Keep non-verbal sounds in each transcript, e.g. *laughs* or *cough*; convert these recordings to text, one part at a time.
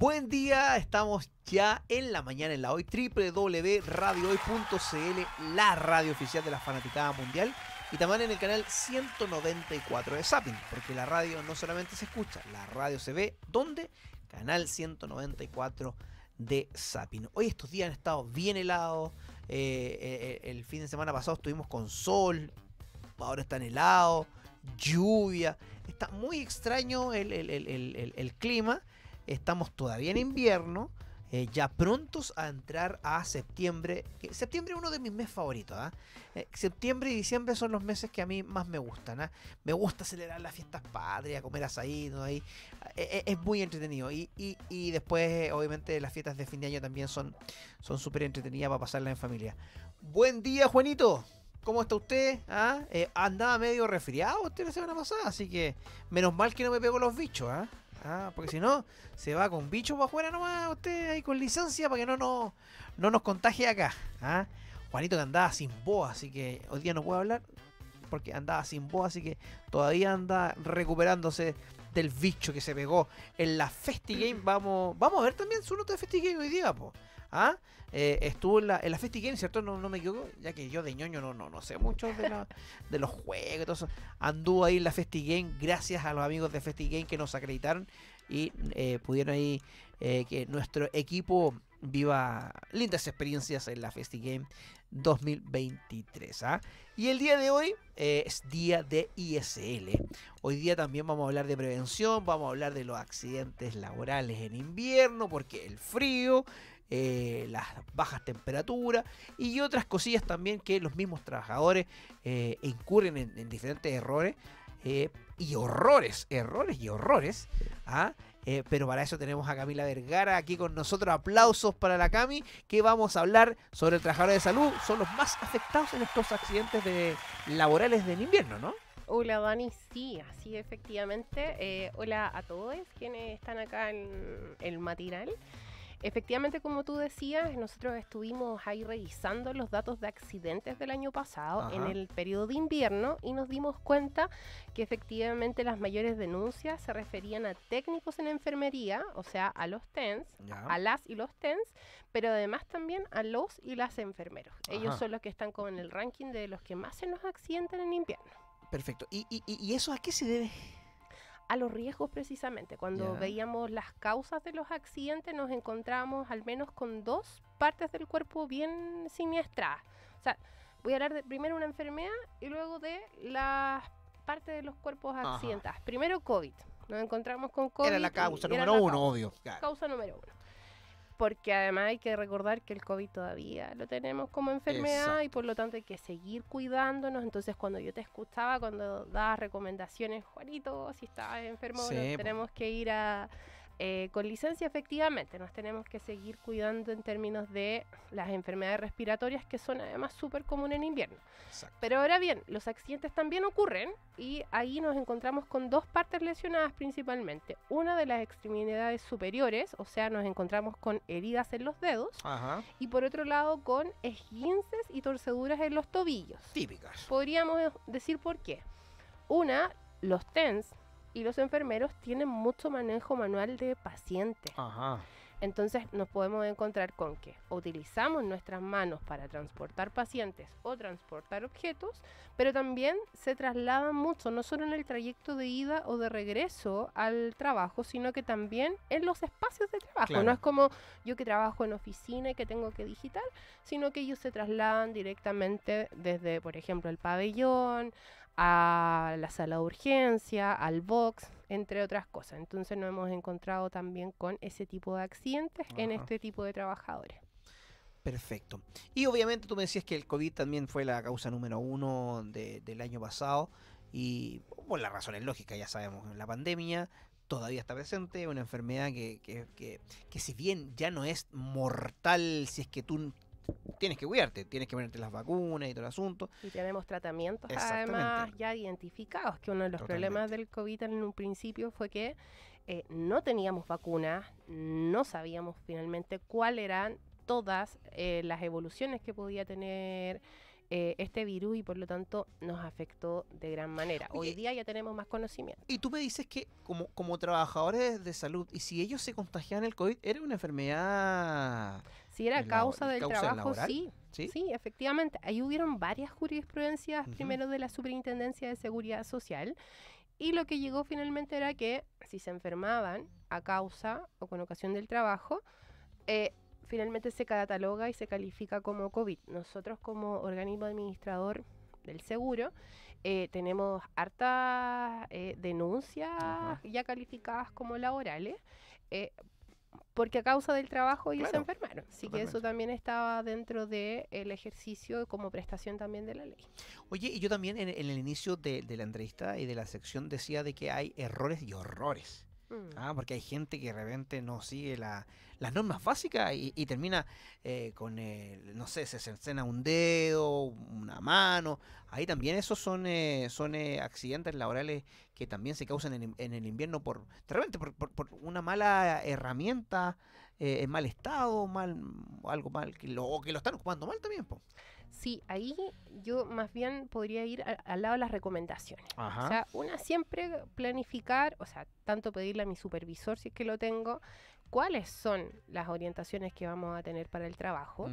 Buen día, estamos ya en la mañana en la hoy, www.radiohoy.cl, la radio oficial de la fanaticada mundial y también en el canal 194 de Zapping, porque la radio no solamente se escucha, la radio se ve, ¿dónde? Canal 194 de Zapping. Hoy estos días han estado bien helados, eh, eh, el fin de semana pasado estuvimos con sol, ahora están helados, lluvia, está muy extraño el clima estamos todavía en invierno. Eh, ya prontos a entrar a septiembre. septiembre es uno de mis meses favoritos. ¿ah? Eh, septiembre y diciembre son los meses que a mí más me gustan. ¿ah? Me gusta celebrar las fiestas patrias, comer asadito ahí. Eh, es muy entretenido. Y, después, obviamente, las fiestas de fin de año también son súper entretenidas para pasarlas en familia. Buen día, Juanito. ¿Cómo está usted? ¿Ah? andaba medio resfriado usted la semana pasada, así que menos mal que no me pego los bichos. ¿ah? Ah, porque si no, se va con bicho para afuera nomás, usted ahí con licencia para que no, no, no nos contagie acá. ¿ah? Juanito que andaba sin voz así que hoy día no puedo hablar porque andaba sin voz, así que todavía anda recuperándose del bicho que se pegó en la FestiGame. Vamos, vamos a ver también su nota de Game hoy día, po. Ah, eh, estuvo en la, en la Festi ¿cierto? No, no, me equivoco, ya que yo de ñoño no, no, no sé mucho de, la, de los juegos. Entonces, anduvo ahí en la Festi Game, gracias a los amigos de Festi Game que nos acreditaron y eh, pudieron ahí eh, que nuestro equipo viva lindas experiencias en la Festi Game 2023. ¿ah? Y el día de hoy es día de ISL. Hoy día también vamos a hablar de prevención, vamos a hablar de los accidentes laborales en invierno, porque el frío, eh, las bajas temperaturas y otras cosillas también que los mismos trabajadores eh, incurren en, diferentes errores eh, y horrores, errores y horrores. ¿ah? pero para eso tenemos a Camila Vergara aquí con nosotros. Aplausos para la Cami, que vamos a hablar sobre el trabajador de salud. Son los más afectados en estos accidentes laborales del invierno, ¿no? Hola Dani, sí, así efectivamente. hola a todos quienes están acá en el matinal. Efectivamente, como tú decías, nosotros estuvimos ahí revisando los datos de accidentes del año pasado en el periodo de invierno y nos dimos cuenta que efectivamente las mayores denuncias se referían a técnicos en enfermería, o sea, a los TENS, a las y los TENS, pero además también a los y las enfermeros. Ellos son los que están con el ranking de los que más se nos accidentan en invierno. Perfecto. ¿Y, y, y eso a qué se debe? a los riesgos precisamente. Cuando veíamos las causas de los accidentes nos encontramos al menos con dos partes del cuerpo bien siniestradas. O sea, voy a hablar de primero una enfermedad y luego de las partes de los cuerpos accidentados. Primero COVID. Nos encontramos con COVID. Era la causa número uno, obvio. Causa número uno porque además hay que recordar que el COVID todavía lo tenemos como enfermedad y por lo tanto hay que seguir cuidándonos. Entonces cuando yo te escuchaba, cuando dabas recomendaciones, Juanito, si estabas enfermo, pues. tenemos que ir a eh, con licencia efectivamente nos tenemos que seguir cuidando en términos de las enfermedades respiratorias que son además súper comunes en invierno. Pero ahora bien, los accidentes también ocurren y ahí nos encontramos con dos partes lesionadas principalmente. Una de las extremidades superiores, o sea, nos encontramos con heridas en los dedos y por otro lado con esguinces y torceduras en los tobillos. Típicas. Podríamos decir por qué. Una, los TENS, y los enfermeros tienen mucho manejo manual de pacientes. Entonces nos podemos encontrar con que utilizamos nuestras manos para transportar pacientes o transportar objetos, pero también se trasladan mucho, no solo en el trayecto de ida o de regreso al trabajo, sino que también en los espacios de trabajo. No es como yo que trabajo en oficina y que tengo que digital, sino que ellos se trasladan directamente desde, por ejemplo, el pabellón a la sala de urgencia, al box, entre otras cosas. Entonces nos hemos encontrado también con ese tipo de accidentes en este tipo de trabajadores. Perfecto. Y obviamente tú me decías que el COVID también fue la causa número uno del año pasado y por la las razones lógicas, ya sabemos, la pandemia todavía está presente, una enfermedad que, que, que, que si bien ya no es mortal si es que tú tienes que cuidarte, tienes que ponerte las vacunas y todo el asunto. Y tenemos tratamientos además ya identificados, que uno de los problemas del COVID en un principio fue que eh, no teníamos vacunas, no sabíamos finalmente cuáles eran todas eh, las evoluciones que podía tener eh, este virus y por lo tanto nos afectó de gran manera. Hoy día ya tenemos más conocimiento. Y tú me dices que como, trabajadores de salud, y si ellos se contagiaban el COVID, ¿era una enfermedad? Si era causa del trabajo, sí, sí. efectivamente. Ahí hubieron varias jurisprudencias, primero de la Superintendencia de Seguridad Social, y lo que llegó finalmente era que si se enfermaban a causa o con ocasión del trabajo, eh, finalmente se cataloga y se califica como COVID. Nosotros como organismo administrador del seguro, eh, tenemos hartas eh, denuncias ya calificadas como laborales. Eh, porque a causa del trabajo ellos se enfermaron. Así que eso también estaba dentro del ejercicio como prestación también de la ley. Oye, y yo también en, el inicio de, de, la entrevista y de la sección decía de que hay errores y horrores. Mm. Ah, porque hay gente que de repente no sigue las normas básicas y, termina eh, con, el, no sé, se cercena un dedo, una mano. Ahí también esos son, eh, son eh, accidentes laborales que también se causan en, el invierno por, de repente, por, una mala herramienta en mal estado, mal, algo mal, que lo, o que lo están ocupando mal también. Sí, ahí yo más bien podría ir al lado de las recomendaciones. O sea, una siempre planificar, o sea, tanto pedirle a mi supervisor si es que lo tengo, cuáles son las orientaciones que vamos a tener para el trabajo.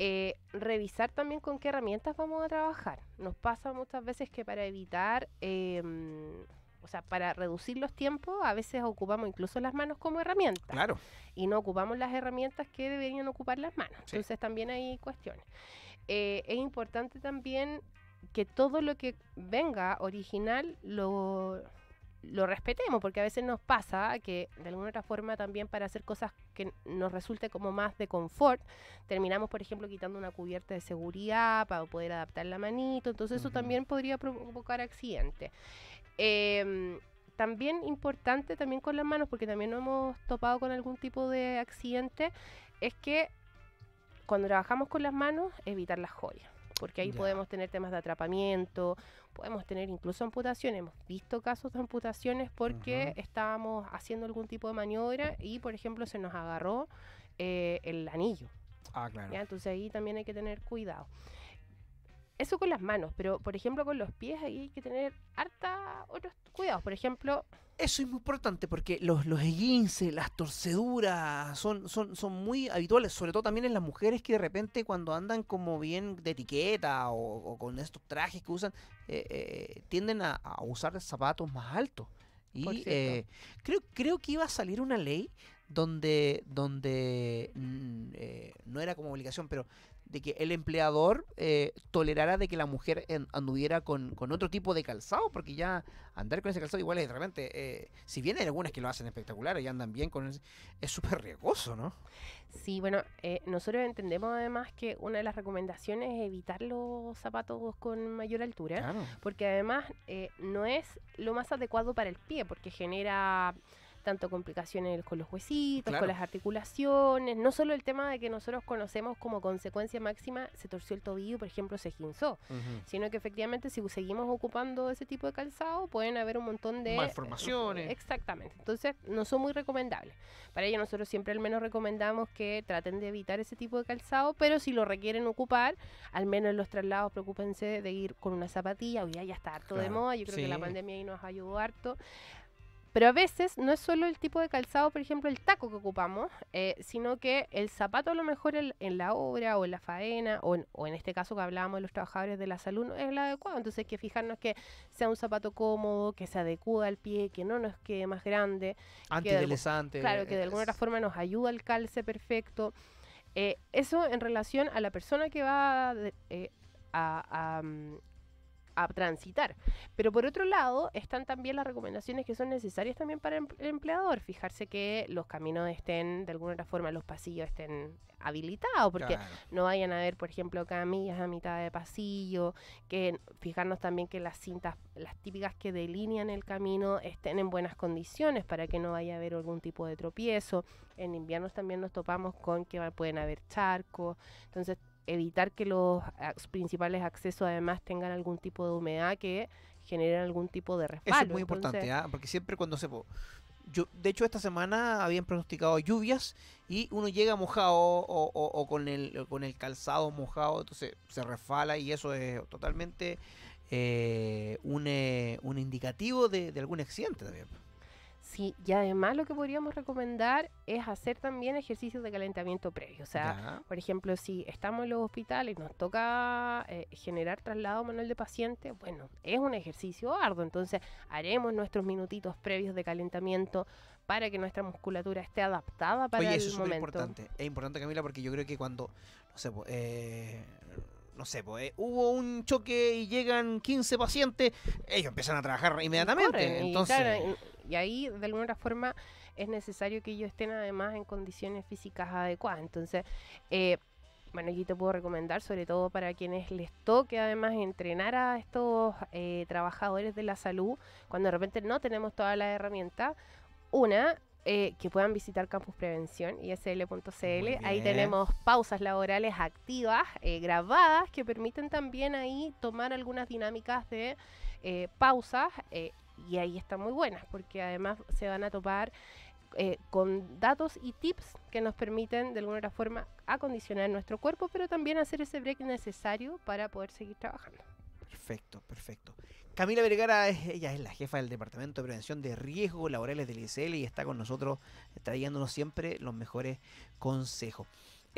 Eh, revisar también con qué herramientas vamos a trabajar. Nos pasa muchas veces que para evitar... Em, o sea, para reducir los tiempos, a veces ocupamos incluso las manos como herramienta, Claro. Y no ocupamos las herramientas que deberían ocupar las manos. Entonces también hay cuestiones. Eh, es importante también que todo lo que venga original lo, respetemos, porque a veces nos pasa que de alguna otra forma también para hacer cosas que nos resulte como más de confort, terminamos, por ejemplo, quitando una cubierta de seguridad para poder adaptar la manito, entonces eso también podría provocar accidentes. Em, también importante, también con las manos, porque también nos hemos topado con algún tipo de accidente, es que cuando trabajamos con las manos, evitar las joyas, porque ahí podemos tener temas de atrapamiento, podemos tener incluso amputaciones. Hemos visto casos de amputaciones porque estábamos haciendo algún tipo de maniobra y, por ejemplo, se nos agarró eh, el anillo. Ah, claro. Entonces ahí también hay que tener cuidado. Eso con las manos, pero por ejemplo con los pies hay que tener harta otros cuidados. Por ejemplo. Eso es muy importante porque los, los las torceduras son, son, son muy habituales, sobre todo también en las mujeres que de repente cuando andan como bien de etiqueta o, con estos trajes que usan, eh, eh, tienden a, usar zapatos más altos. Y eh, creo, creo que iba a salir una ley donde, donde mm, no era como obligación, pero de que el empleador eh, tolerara de que la mujer anduviera con, otro tipo de calzado, porque ya andar con ese calzado igual es realmente, eh, si bien hay algunas que lo hacen espectacular y andan bien con es súper riesgoso, ¿no? Sí, bueno, eh, nosotros entendemos además que una de las recomendaciones es evitar los zapatos con mayor altura, porque además eh, no es lo más adecuado para el pie, porque genera tanto complicaciones con los huesitos, con las articulaciones, no solo el tema de que nosotros conocemos como consecuencia máxima se torció el tobillo, por ejemplo, se ginzó, sino que efectivamente si seguimos ocupando ese tipo de calzado pueden haber un montón de... Malformaciones. Exactamente, entonces no son muy recomendables. Para ello nosotros siempre al menos recomendamos que traten de evitar ese tipo de calzado, pero si lo requieren ocupar, al menos en los traslados preocúpense de ir con una zapatilla, hoy ya está harto de moda, yo creo que la pandemia ahí nos ayudó harto. Pero a veces no es solo el tipo de calzado, por ejemplo, el taco que ocupamos, eh, sino que el zapato a lo mejor en, la obra o en la faena, o en, este caso que hablábamos de los trabajadores de la salud, no es el adecuado. Entonces hay que fijarnos que sea un zapato cómodo, que se adecua al pie, que no nos quede más grande. Antidelesante. Claro, que de eh, alguna otra forma nos ayuda al calce perfecto. Eh, eso en relación a la persona que va a, mm, transitar. Pero por otro lado, están también las recomendaciones que son necesarias también para el empleador. Fijarse que los caminos estén, de alguna otra forma, los pasillos estén habilitados, porque no vayan a haber, por ejemplo, camillas a mitad de pasillo, que fijarnos también que las cintas, las típicas que delinean el camino, estén en buenas condiciones para que no vaya a haber algún tipo de tropiezo. En invierno también nos topamos con que pueden haber charcos. Entonces, evitar que los principales accesos además tengan algún tipo de humedad que generen algún tipo de respaldo. Eso es muy importante, ¿ah? porque siempre cuando se... Yo, de hecho, esta semana habían pronosticado lluvias y uno llega mojado o, con, el, con el calzado mojado, entonces se resfala y eso es totalmente eh, eh, un, indicativo de, de algún accidente también. Sí, y además lo que podríamos recomendar es hacer también ejercicios de calentamiento previo. O sea, por ejemplo, si estamos en los hospitales y nos toca eh, generar traslado manual de pacientes, bueno, es un ejercicio arduo. Entonces, haremos nuestros minutitos previos de calentamiento para que nuestra musculatura esté adaptada para Oye, eso es Importante. Es importante, Camila, porque yo creo que cuando, no sé, eh, no sé, eh, hubo un choque y llegan 15 pacientes, ellos empiezan a trabajar inmediatamente. entonces. Y ahí, de alguna forma, es necesario que ellos estén además en condiciones físicas adecuadas. Entonces, eh, bueno, aquí te puedo recomendar, sobre todo para quienes les toque además entrenar a estos eh, trabajadores de la salud, cuando de repente no tenemos todas las herramientas, una, eh, que puedan visitar Campus Prevención isl.cl. Ahí tenemos pausas laborales activas, grabadas, que permiten también ahí tomar algunas dinámicas de pausas y ahí están muy buenas, porque además se van a topar eh, con datos y tips que nos permiten de alguna otra forma acondicionar nuestro cuerpo, pero también hacer ese break necesario para poder seguir trabajando. Perfecto, perfecto. Camila Vergara, ella es la jefa del Departamento de Prevención de Riesgos Laborales del ICL e y está con nosotros trayéndonos siempre los mejores consejos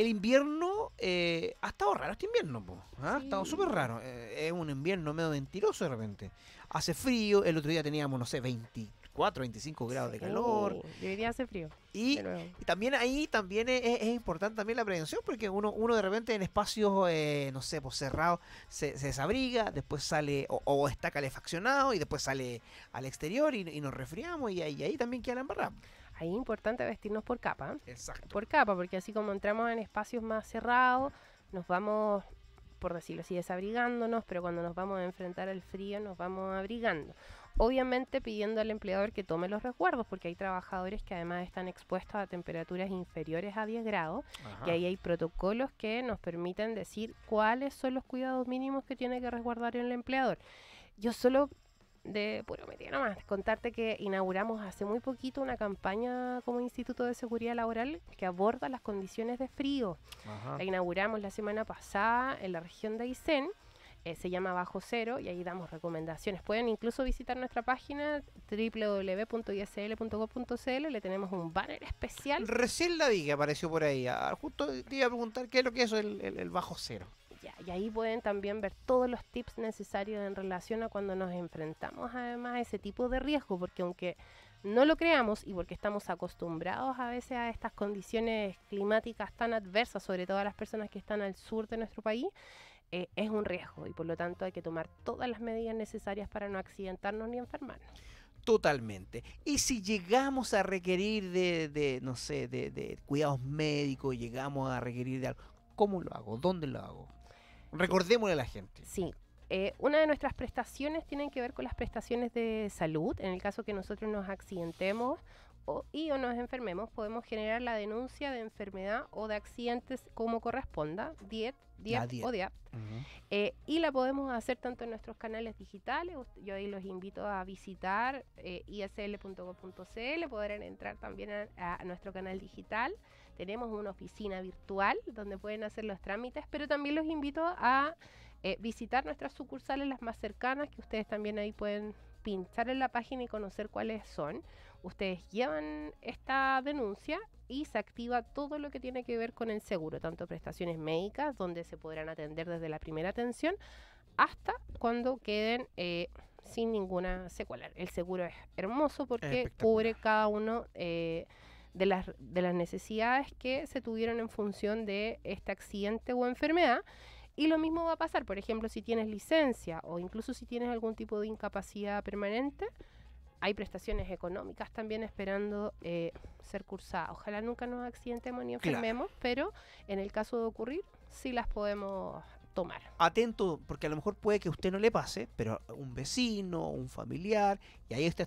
el invierno eh, ha estado raro este invierno, ¿ah? ha estado súper raro. Eh, es un invierno medio mentiroso de repente. Hace frío, el otro día teníamos, no sé, 24, 25 grados de calor. hoy uh, día hace frío. Y, también ahí también es, importante también la prevención, porque uno, uno de repente en espacios, eh, no sé, pues cerrados, se, desabriga, después sale o, está calefaccionado y después sale al exterior y, nos resfriamos y, y ahí también queda la Ahí es importante vestirnos por capa. Por capa, porque así como entramos en espacios más cerrados, nos vamos, por decirlo así, desabrigándonos, pero cuando nos vamos a enfrentar al frío nos vamos abrigando. Obviamente pidiendo al empleador que tome los resguardos, porque hay trabajadores que además están expuestos a temperaturas inferiores a 10 grados, y ahí hay protocolos que nos permiten decir cuáles son los cuidados mínimos que tiene que resguardar el empleador. Yo solo de puro metido nomás, contarte que inauguramos hace muy poquito una campaña como Instituto de Seguridad Laboral que aborda las condiciones de frío. La inauguramos la semana pasada en la región de Aysén. Eh, se llama Bajo Cero y ahí damos recomendaciones. Pueden incluso visitar nuestra página www.isl.gov.cl, le tenemos un banner especial. Recién la vi que apareció por ahí. Ah, justo te iba a preguntar qué es lo que es el Bajo Cero. Y ahí pueden también ver todos los tips necesarios en relación a cuando nos enfrentamos además a ese tipo de riesgo, porque aunque no lo creamos y porque estamos acostumbrados a veces a estas condiciones climáticas tan adversas, sobre todo a las personas que están al sur de nuestro país, eh, es un riesgo y por lo tanto hay que tomar todas las medidas necesarias para no accidentarnos ni enfermarnos. Totalmente. Y si llegamos a requerir de, de no sé, de, de cuidados médicos, llegamos a requerir de algo, ¿cómo lo hago? ¿Dónde lo hago? Recordémosle a la gente. Sí. Eh, una de nuestras prestaciones tiene que ver con las prestaciones de salud. En el caso que nosotros nos accidentemos o, y o nos enfermemos, podemos generar la denuncia de enfermedad o de accidentes como corresponda, DIET, o DIAP. Eh, y la podemos hacer tanto en nuestros canales digitales, yo ahí los invito a visitar eh, isl.gov.cl, podrán entrar también a, nuestro canal digital, tenemos una oficina virtual donde pueden hacer los trámites, pero también los invito a eh, visitar nuestras sucursales, las más cercanas, que ustedes también ahí pueden pinchar en la página y conocer cuáles son. Ustedes llevan esta denuncia y se activa todo lo que tiene que ver con el seguro, tanto prestaciones médicas, donde se podrán atender desde la primera atención, hasta cuando queden eh, sin ninguna secuela. El seguro es hermoso porque cubre cada uno. Eh, de las, de las necesidades que se tuvieron en función de este accidente o enfermedad. Y lo mismo va a pasar, por ejemplo, si tienes licencia o incluso si tienes algún tipo de incapacidad permanente, hay prestaciones económicas también esperando eh, ser cursadas. Ojalá nunca nos accidentemos ni enfermemos, pero en el caso de ocurrir, sí las podemos tomar. Atento, porque a lo mejor puede que a usted no le pase, pero un vecino, un familiar, y ahí usted,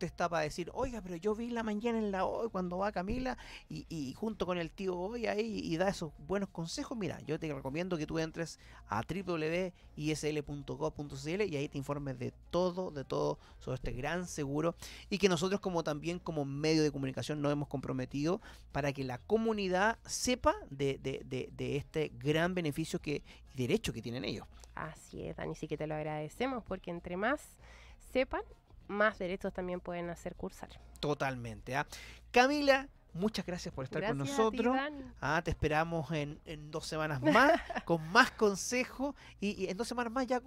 está para decir, oiga, pero yo vi la mañana en la hoy cuando va Camila y, junto con el tío hoy ahí y da esos buenos consejos. Mira, yo te recomiendo que tú entres a www.isl.gov.cl y ahí te informes de todo, de todo sobre este gran seguro y que nosotros como también como medio de comunicación nos hemos comprometido para que la comunidad sepa de, este gran beneficio que, y derecho que tienen ellos. Así es, Dani, sí que te lo agradecemos porque entre más sepan, más derechos también pueden hacer cursar. Totalmente. ah Camila, muchas gracias por estar con nosotros. ah, te esperamos en, dos semanas más *laughs* con más consejos y, en dos semanas más ya,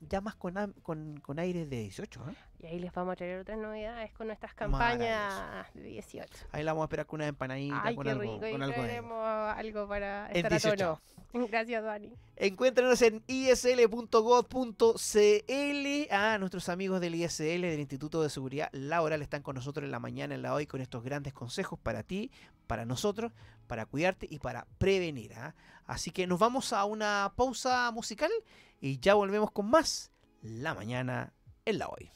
ya, más con, con, con de 18. ¿eh? Y ahí les vamos a traer otras novedades con nuestras campañas de 18. Ahí la vamos a esperar con una empanadita, con, algo, rico, con y algo. para estar a tono. *laughs* Gracias, Dani. Encuéntrenos en isl.gov.cl. Ah, nuestros amigos del ISL, del Instituto de Seguridad Laboral, están con nosotros en la mañana, en la hoy, con estos grandes consejos para ti, para nosotros, para cuidarte y para prevenir. ¿ah? Así que nos vamos a una pausa musical y ya volvemos con más La Mañana en la Hoy.